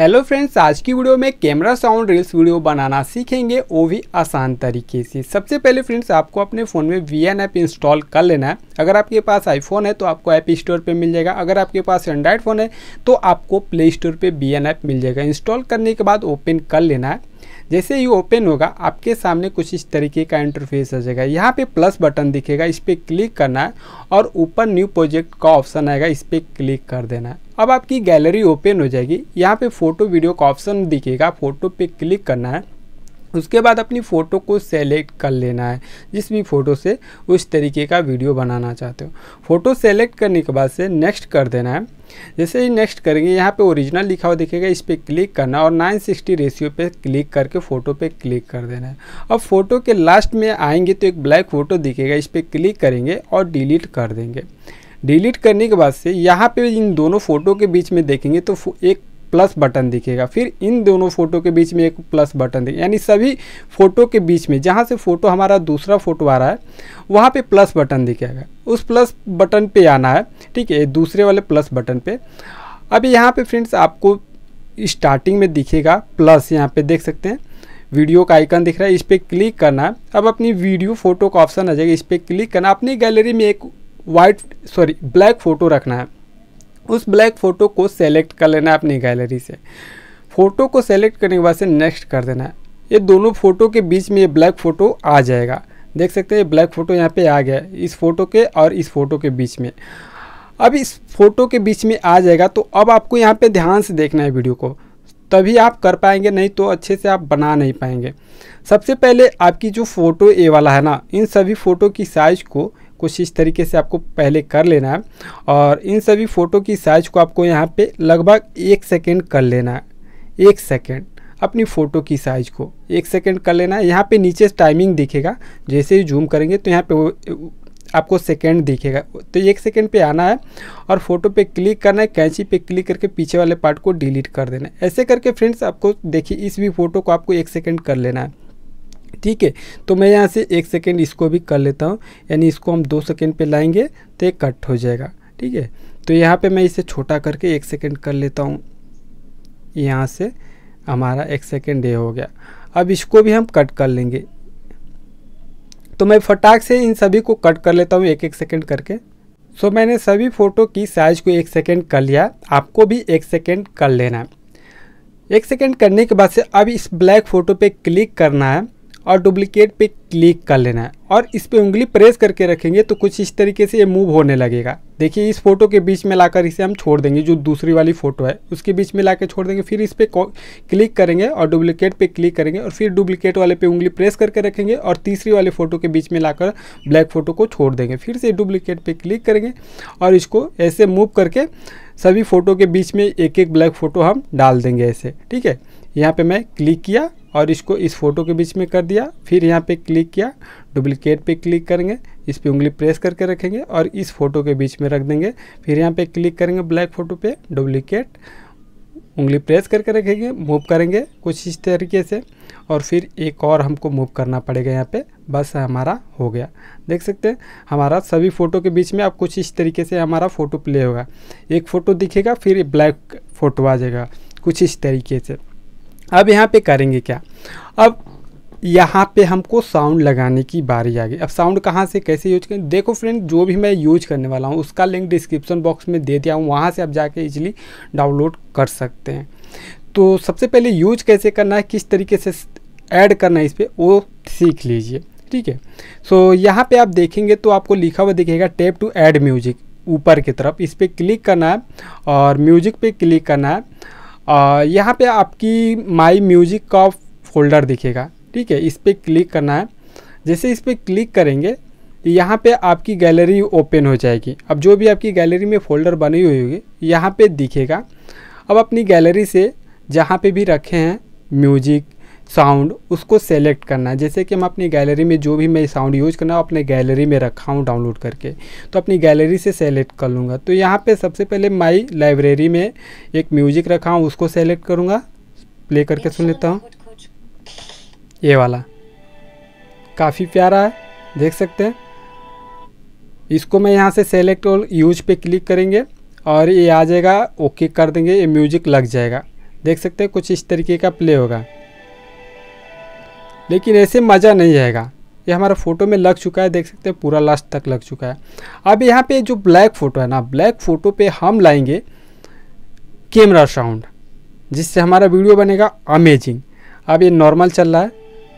hello friends आज की video में कैमरा साउंड रील्स वीडियो बनाना सीखेंगे वो भी आसान तरीके से सबसे पहले फ्रेंड्स आपको अपने फ़ोन में वी एन ऐप इंस्टॉल कर लेना है अगर आपके पास आईफोन है तो आपको ऐप स्टोर पे मिल जाएगा अगर आपके पास एंड्रॉयड फ़ोन है तो आपको प्ले स्टोर पर वी एन ऐप मिल जाएगा इंस्टॉल करने के बाद ओपन कर लेना है जैसे ही ओपन होगा आपके सामने कुछ इस तरीके का इंटरफेस आ जाएगा यहाँ पे प्लस बटन दिखेगा इस पर क्लिक करना है और ऊपर न्यू प्रोजेक्ट का ऑप्शन आएगा इस पर क्लिक कर देना है अब आपकी गैलरी ओपन हो जाएगी यहाँ पे फ़ोटो वीडियो का ऑप्शन दिखेगा फ़ोटो पे क्लिक करना है उसके बाद अपनी फ़ोटो को सेलेक्ट कर लेना है जिस भी फ़ोटो से उस तरीके का वीडियो बनाना चाहते हो फ़ोटो सेलेक्ट करने के बाद से नेक्स्ट कर देना है जैसे ही नेक्स्ट करेंगे यहाँ पे ओरिजिनल लिखा हुआ दिखेगा इस पर क्लिक करना और 960 रेशियो पे क्लिक करके फ़ोटो पे क्लिक कर देना है अब फ़ोटो के लास्ट में आएंगे तो एक ब्लैक फ़ोटो दिखेगा इस पर क्लिक करेंगे और डिलीट कर देंगे डिलीट करने के बाद से यहाँ पे इन दोनों फ़ोटो के बीच में देखेंगे तो एक प्लस बटन दिखेगा फिर इन दोनों फ़ोटो के बीच में एक प्लस बटन दिखेगा यानी सभी फ़ोटो के बीच में जहाँ से फ़ोटो हमारा दूसरा फ़ोटो आ रहा है वहाँ पे प्लस बटन दिखेगा उस प्लस बटन पे आना है ठीक है दूसरे वाले प्लस बटन पे अब यहाँ पे फ्रेंड्स आपको स्टार्टिंग में दिखेगा प्लस यहाँ पर देख सकते हैं वीडियो का आइकन दिख रहा है इस पर क्लिक करना है अब अपनी वीडियो फोटो का ऑप्शन आ जाएगा इस पर क्लिक करना अपनी गैलरी में एक वाइट सॉरी ब्लैक फ़ोटो रखना है उस ब्लैक फ़ोटो को सेलेक्ट कर लेना है अपनी गैलरी से फ़ोटो को सेलेक्ट करने के बाद से नेक्स्ट कर देना है ये दोनों फ़ोटो के बीच में ये ब्लैक फ़ोटो आ जाएगा देख सकते हैं ये ब्लैक फ़ोटो यहाँ पे आ गया इस फ़ोटो के और इस फ़ोटो के बीच में अब इस फ़ोटो के बीच में आ जाएगा तो अब आपको यहाँ पे ध्यान से देखना है वीडियो को तभी आप कर पाएंगे नहीं तो अच्छे से आप बना नहीं पाएंगे सबसे पहले आपकी जो फ़ोटो ए वाला है ना इन सभी फ़ोटो की साइज़ को कुछ इस तरीके से आपको पहले कर लेना है और इन सभी फ़ोटो की साइज़ को आपको यहाँ पे लगभग एक सेकेंड कर लेना है एक सेकेंड अपनी फ़ोटो की साइज़ को एक सेकेंड कर लेना है यहाँ पे नीचे टाइमिंग दिखेगा जैसे ही जूम करेंगे तो यहाँ पे आपको सेकेंड दिखेगा तो एक सेकेंड पे आना है और फोटो पे क्लिक करना है कैंची पे क्लिक करके पीछे वाले पार्ट को डिलीट कर देना है ऐसे करके फ्रेंड्स आपको देखिए इस भी फोटो को आपको एक सेकेंड कर लेना है ठीक है तो मैं यहाँ से एक सेकेंड इसको भी कर लेता हूँ यानी इसको हम दो सेकेंड पे लाएंगे तो ये कट हो जाएगा ठीक है तो यहाँ पे मैं इसे छोटा करके एक सेकेंड कर लेता हूँ यहाँ से हमारा एक सेकेंड ये हो गया अब इसको भी हम कट कर लेंगे तो मैं फटाक से इन सभी को कट कर लेता हूँ एक एक सेकेंड करके सो मैंने सभी फ़ोटो की साइज़ को एक सेकेंड कर लिया आपको भी एक सेकेंड कर लेना है एक सेकेंड करने के बाद से अब इस ब्लैक फ़ोटो पे क्लिक करना है और डुप्लीकेट पे क्लिक कर लेना है और इस पर उंगली प्रेस करके रखेंगे तो कुछ इस तरीके से ये मूव होने लगेगा देखिए इस फोटो के बीच में लाकर इसे हम छोड़ देंगे जो दूसरी वाली फ़ोटो है उसके बीच में लाकर छोड़ देंगे फिर इस पर क्लिक करेंगे और डुप्लीकेट पे क्लिक करेंगे और फिर डुप्लीकेट वाले पे उंगली प्रेस करके रखेंगे और तीसरी वाले फ़ोटो के बीच में लाकर ब्लैक फ़ोटो को छोड़ देंगे फिर से डुप्लीकेट पर क्लिक करेंगे और इसको ऐसे मूव करके सभी फ़ोटो के बीच में एक एक ब्लैक फ़ोटो हम डाल देंगे ऐसे ठीक है यहाँ पर मैं क्लिक किया और इसको इस फोटो के बीच में कर दिया फिर यहाँ पे क्लिक किया डुप्लीकेट पे क्लिक करेंगे इस पर उंगली प्रेस करके रखेंगे और इस फोटो के बीच में रख देंगे फिर यहाँ पे क्लिक करेंगे ब्लैक फोटो पे डुप्लीकेट उंगली प्रेस करके रखेंगे मूव करेंगे कुछ इस तरीके से और फिर एक और हमको मूव करना पड़ेगा यहाँ पे बस हमारा हो गया देख सकते हैं हमारा सभी फ़ोटो के बीच में आप कुछ इस तरीके से हमारा फ़ोटो प्ले होगा एक फ़ोटो दिखेगा फिर ब्लैक फ़ोटो आ जाएगा कुछ इस तरीके से अब यहाँ पे करेंगे क्या अब यहाँ पे हमको साउंड लगाने की बारी आ गई अब साउंड कहाँ से कैसे यूज करें देखो फ्रेंड जो भी मैं यूज करने वाला हूँ उसका लिंक डिस्क्रिप्शन बॉक्स में दे दिया हूँ वहाँ से आप जाके इज़िली डाउनलोड कर सकते हैं तो सबसे पहले यूज कैसे करना है किस तरीके से ऐड करना है इस पर वो सीख लीजिए ठीक है सो यहाँ पर आप देखेंगे तो आपको लिखा हुआ दिखेगा टेप टू ऐड म्यूजिक ऊपर की तरफ इस पर क्लिक करना है और म्यूजिक पे क्लिक करना है यहाँ पे आपकी माई म्यूज़िक का फोल्डर दिखेगा ठीक है इस पर क्लिक करना है जैसे इस पर क्लिक करेंगे तो यहाँ पे आपकी गैलरी ओपन हो जाएगी अब जो भी आपकी गैलरी में फ़ोल्डर बनी हुई होगी यहाँ पे दिखेगा अब अपनी गैलरी से जहाँ पे भी रखे हैं म्यूजिक साउंड उसको सेलेक्ट करना है जैसे कि हम अपनी गैलरी में जो भी मैं साउंड यूज करना अपने गैलरी में रखा हूँ डाउनलोड करके तो अपनी गैलरी से सेलेक्ट कर लूँगा तो यहाँ पे सबसे पहले माई लाइब्रेरी में एक म्यूजिक रखा हूँ उसको सेलेक्ट करूँगा प्ले करके सुन लेता हूँ ये वाला काफ़ी प्यारा है देख सकते हैं इसको मैं यहाँ से सेलेक्ट और यूज पे क्लिक करेंगे और ये आ जाएगा ओके कर देंगे ये म्यूजिक लग जाएगा देख सकते हैं कुछ इस तरीके का प्ले होगा लेकिन ऐसे मज़ा नहीं आएगा ये हमारा फ़ोटो में लग चुका है देख सकते हैं पूरा लास्ट तक लग चुका है अब यहाँ पे जो ब्लैक फ़ोटो है ना ब्लैक फ़ोटो पे हम लाएंगे कैमरा साउंड जिससे हमारा वीडियो बनेगा अमेजिंग अब ये नॉर्मल चल रहा है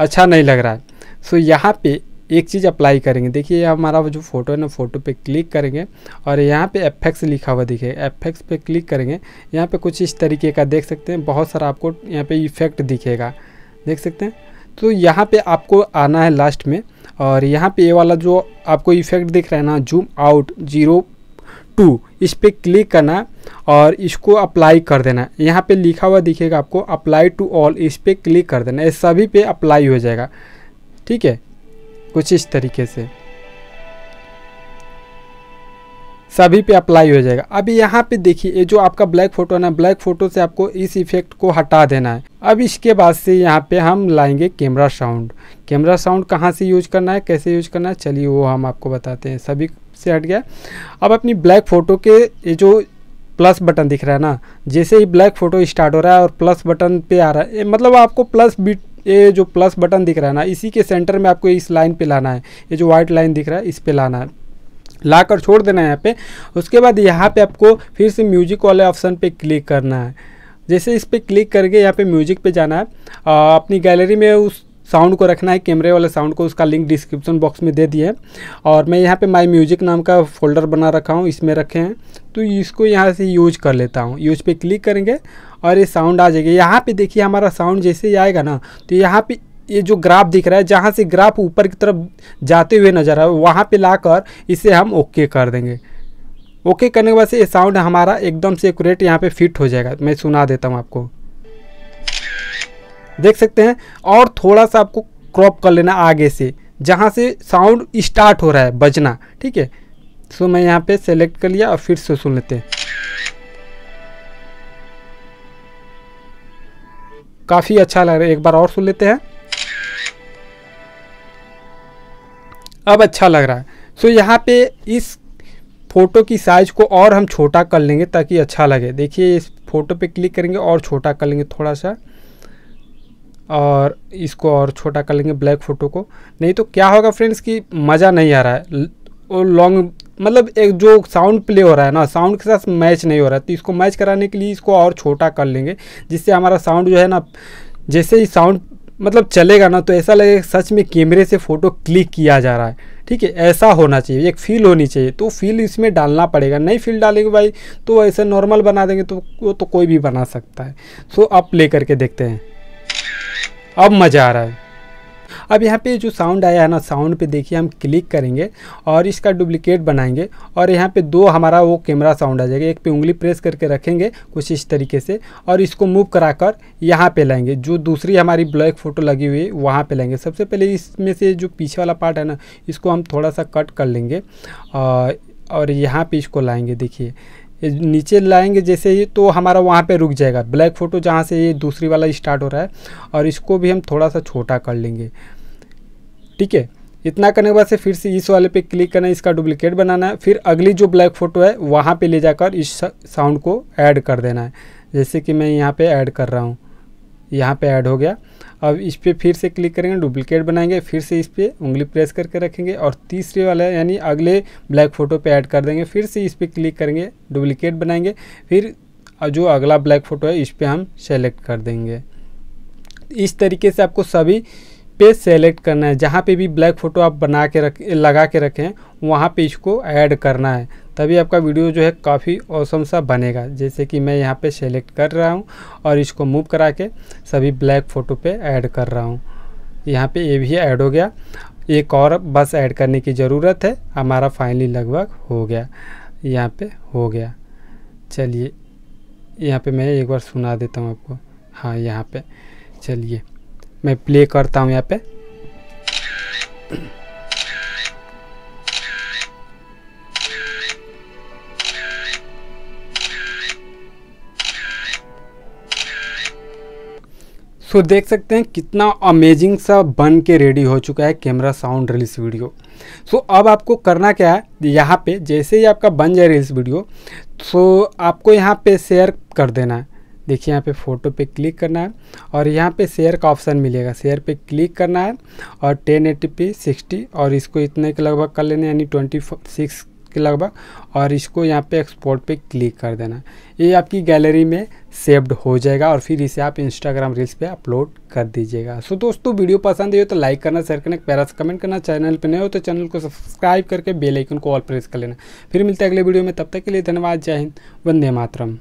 अच्छा नहीं लग रहा है सो यहाँ पे एक चीज़ अप्लाई करेंगे देखिए हमारा जो फ़ोटो है ना फ़ोटो पे क्लिक करेंगे और यहाँ पे एफेक्स लिखा हुआ दिखेगा एफेक्स पे क्लिक करेंगे यहाँ पे कुछ इस तरीके का देख सकते हैं बहुत सारा आपको यहाँ पे इफेक्ट दिखेगा देख सकते हैं तो यहाँ पे आपको आना है लास्ट में और यहाँ पे ये वाला जो आपको इफेक्ट दिख रहा है ना जूम आउट जीरो टू इस पर क्लिक करना और इसको अप्लाई कर देना यहाँ पे लिखा हुआ दिखेगा आपको अप्लाई टू ऑल इस पर क्लिक कर देना ये सभी पे अप्लाई हो जाएगा ठीक है कुछ इस तरीके से सभी पे अप्लाई हो जाएगा अभी यहाँ पे देखिए ये जो आपका ब्लैक फोटो है ना ब्लैक फोटो से आपको इस इफेक्ट को हटा देना है अब इसके बाद से यहाँ पे हम लाएंगे कैमरा साउंड कैमरा साउंड कहाँ से यूज करना है कैसे यूज करना है चलिए वो हम आपको बताते हैं सभी से हट गया अब अपनी ब्लैक फोटो के ये जो प्लस बटन दिख रहा है ना जैसे ही ब्लैक फोटो स्टार्ट हो रहा है और प्लस बटन पे आ रहा है मतलब आपको प्लस बीट ये जो प्लस बटन दिख रहा है ना इसी के सेंटर में आपको इस लाइन पे लाना है ये जो व्हाइट लाइन दिख रहा है इस पे लाना है ला कर छोड़ देना है यहाँ पे उसके बाद यहाँ पे आपको फिर से म्यूजिक वाले ऑप्शन पे क्लिक करना है जैसे इस पर क्लिक करके यहाँ पे म्यूजिक पे जाना है आ, अपनी गैलरी में उस साउंड को रखना है कैमरे वाले साउंड को उसका लिंक डिस्क्रिप्शन बॉक्स में दे दिए और मैं यहाँ पे माई म्यूजिक नाम का फोल्डर बना रखा हूँ इसमें रखे हैं तो इसको यहाँ से यूज कर लेता हूँ यूज पे क्लिक करेंगे और ये साउंड आ जाएगा यहाँ पे देखिए हमारा साउंड जैसे ही आएगा ना तो यहाँ पे ये जो ग्राफ दिख रहा है जहाँ से ग्राफ ऊपर की तरफ जाते हुए नज़र आए वहाँ पे लाकर इसे हम ओके कर देंगे ओके करने के बाद से ये साउंड हमारा एकदम से एकट यहाँ पे फिट हो जाएगा मैं सुना देता हूँ आपको देख सकते हैं और थोड़ा सा आपको क्रॉप कर लेना आगे से जहाँ से साउंड स्टार्ट हो रहा है बजना ठीक है सो मैं यहाँ पे सेलेक्ट कर लिया और फिर से सुन लेते हैं काफ़ी अच्छा लग रहा है एक बार और सुन लेते हैं अब अच्छा लग रहा है सो यहाँ पे इस फ़ोटो की साइज़ को और हम छोटा कर लेंगे ताकि अच्छा लगे देखिए इस फ़ोटो पे क्लिक करेंगे और छोटा कर लेंगे थोड़ा सा और इसको और छोटा कर लेंगे ब्लैक फ़ोटो को नहीं तो क्या होगा फ्रेंड्स कि मज़ा नहीं आ रहा है और लॉन्ग मतलब एक जो साउंड प्ले हो रहा है ना साउंड के साथ मैच नहीं हो रहा है तो इसको मैच कराने के लिए इसको और छोटा कर लेंगे जिससे हमारा साउंड जो है ना जैसे ही साउंड मतलब चलेगा ना तो ऐसा लगेगा सच में कैमरे से फ़ोटो क्लिक किया जा रहा है ठीक है ऐसा होना चाहिए एक फील होनी चाहिए तो फील इसमें डालना पड़ेगा नहीं फील डालेंगे भाई तो ऐसे नॉर्मल बना देंगे तो वो तो कोई भी बना सकता है सो तो आप करके देखते हैं अब मज़ा आ रहा है अब यहाँ पे जो साउंड आया है ना साउंड पे देखिए हम क्लिक करेंगे और इसका डुप्लीकेट बनाएंगे और यहाँ पे दो हमारा वो कैमरा साउंड आ जाएगा एक पे उंगली प्रेस करके रखेंगे कुछ इस तरीके से और इसको मूव करा कर यहाँ पर लाएंगे जो दूसरी हमारी ब्लैक फ़ोटो लगी हुई है वहाँ पर लाएंगे सबसे पहले इसमें से जो पीछे वाला पार्ट है ना इसको हम थोड़ा सा कट कर लेंगे और यहाँ पर इसको लाएँगे देखिए नीचे लाएंगे जैसे ही तो हमारा वहाँ पे रुक जाएगा ब्लैक फ़ोटो जहाँ से ये दूसरी वाला स्टार्ट हो रहा है और इसको भी हम थोड़ा सा छोटा कर लेंगे ठीक है इतना करने के बाद से फिर से इस वाले पे क्लिक करना है इसका डुप्लीकेट बनाना है फिर अगली जो ब्लैक फ़ोटो है वहाँ पे ले जाकर इस साउंड को ऐड कर देना है जैसे कि मैं यहाँ पे ऐड कर रहा हूँ यहाँ पे ऐड हो गया अब इस पर फिर से क्लिक करेंगे डुप्लीकेट बनाएंगे फिर से इस पर उंगली प्रेस करके रखेंगे और तीसरे वाला यानी अगले ब्लैक फ़ोटो पर ऐड कर देंगे फिर से इस पर क्लिक करेंगे डुप्लीकेट बनाएंगे फिर जो अगला ब्लैक फ़ोटो है इस पर हम सेलेक्ट कर देंगे इस तरीके से आपको सभी पे सेलेक्ट करना है जहाँ पे भी ब्लैक फ़ोटो आप बना के रख लगा के रखें वहाँ पे इसको ऐड करना है तभी आपका वीडियो जो है काफ़ी औसम सा बनेगा जैसे कि मैं यहाँ पे सेलेक्ट कर रहा हूँ और इसको मूव करा के सभी ब्लैक फ़ोटो पे ऐड कर रहा हूँ यहाँ पे ये भी ऐड हो गया एक और बस ऐड करने की ज़रूरत है हमारा फाइनली लगभग हो गया यहाँ पर हो गया चलिए यहाँ पर मैं एक बार सुना देता हूँ आपको हाँ यहाँ पर चलिए मैं प्ले करता हूँ यहाँ पे सो देख सकते हैं कितना अमेजिंग सा बन के रेडी हो चुका है camera sound release video so so, अब आपको करना क्या है यहाँ पे जैसे ही आपका बन जाए रिलीज वीडियो सो so, आपको यहाँ पे शेयर कर देना है देखिए यहाँ पे फ़ोटो पे क्लिक करना है और यहाँ पे शेयर का ऑप्शन मिलेगा शेयर पे क्लिक करना है और टेन एटी पी सिक्सटी और इसको इतने के लगभग कर लेना यानी ट्वेंटी सिक्स के लगभग और इसको यहाँ पे एक्सपोर्ट पे क्लिक कर देना ये आपकी गैलरी में सेव्ड हो जाएगा और फिर इसे आप इंस्टाग्राम रील्स पे अपलोड कर दीजिएगा सो दोस्तों वीडियो पसंद आई हो तो लाइक करना शेयर करना पैरा से कमेंट करना चैनल पे नए हो तो चैनल को सब्सक्राइब करके बेल आइकन को ऑल प्रेस कर लेना फिर मिलते हैं अगले वीडियो में तब तक के लिए धन्यवाद जय हिंद वंदे मातरम